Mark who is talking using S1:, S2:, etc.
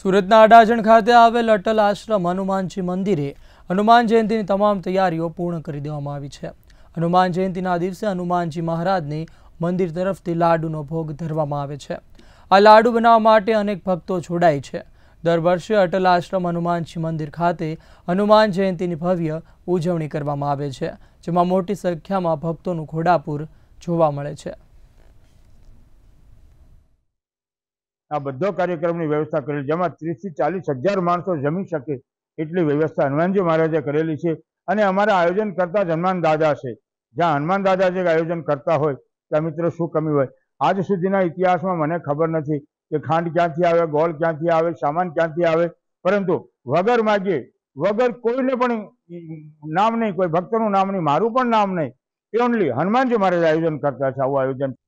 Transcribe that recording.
S1: સુરતના અડાજણ ખાતે આવેલ અટલ આશ્રમ હનુમાનજી મંદિરે હનુમાન જયંતિની તમામ તૈયારીઓ પૂર્ણ કરી દેવામાં આવી છે હનુમાન જયંતિના દિવસે હનુમાનજી મહારાજની મંદિર તરફથી લાડુનો ભોગ ધરવામાં આવે છે આ લાડુ બનાવવા માટે અનેક ભક્તો જોડાય છે દર વર્ષે અટલ આશ્રમ હનુમાનજી મંદિર ખાતે હનુમાન જયંતિની ભવ્ય ઉજવણી કરવામાં આવે છે જેમાં મોટી સંખ્યામાં ભક્તોનું ઘોડાપુર જોવા મળે છે
S2: આ બધો કાર્યક્રમની વ્યવસ્થા કરેલી જેમાં ત્રીસથી ચાલીસ હજાર માણસો જમી શકે એટલી વ્યવસ્થા હનુમાનજી મહારાજે કરેલી છે અને અમારા આયોજન કરતા જ હનુમાન દાદા છે જ્યાં હનુમાન દાદા જે આયોજન કરતા હોય ત્યાં મિત્રો શું કમી હોય આજ સુધીના ઇતિહાસમાં મને ખબર નથી કે ખાંડ ક્યાંથી આવે ગોળ ક્યાંથી આવે સામાન ક્યાંથી આવે પરંતુ વગર માગીએ વગર કોઈને પણ
S3: નામ નહીં કોઈ ભક્તનું નામ નહીં મારું પણ નામ નહીં એ ઓનલી હનુમાનજી મહારાજ આયોજન કરતા છે આવું આયોજન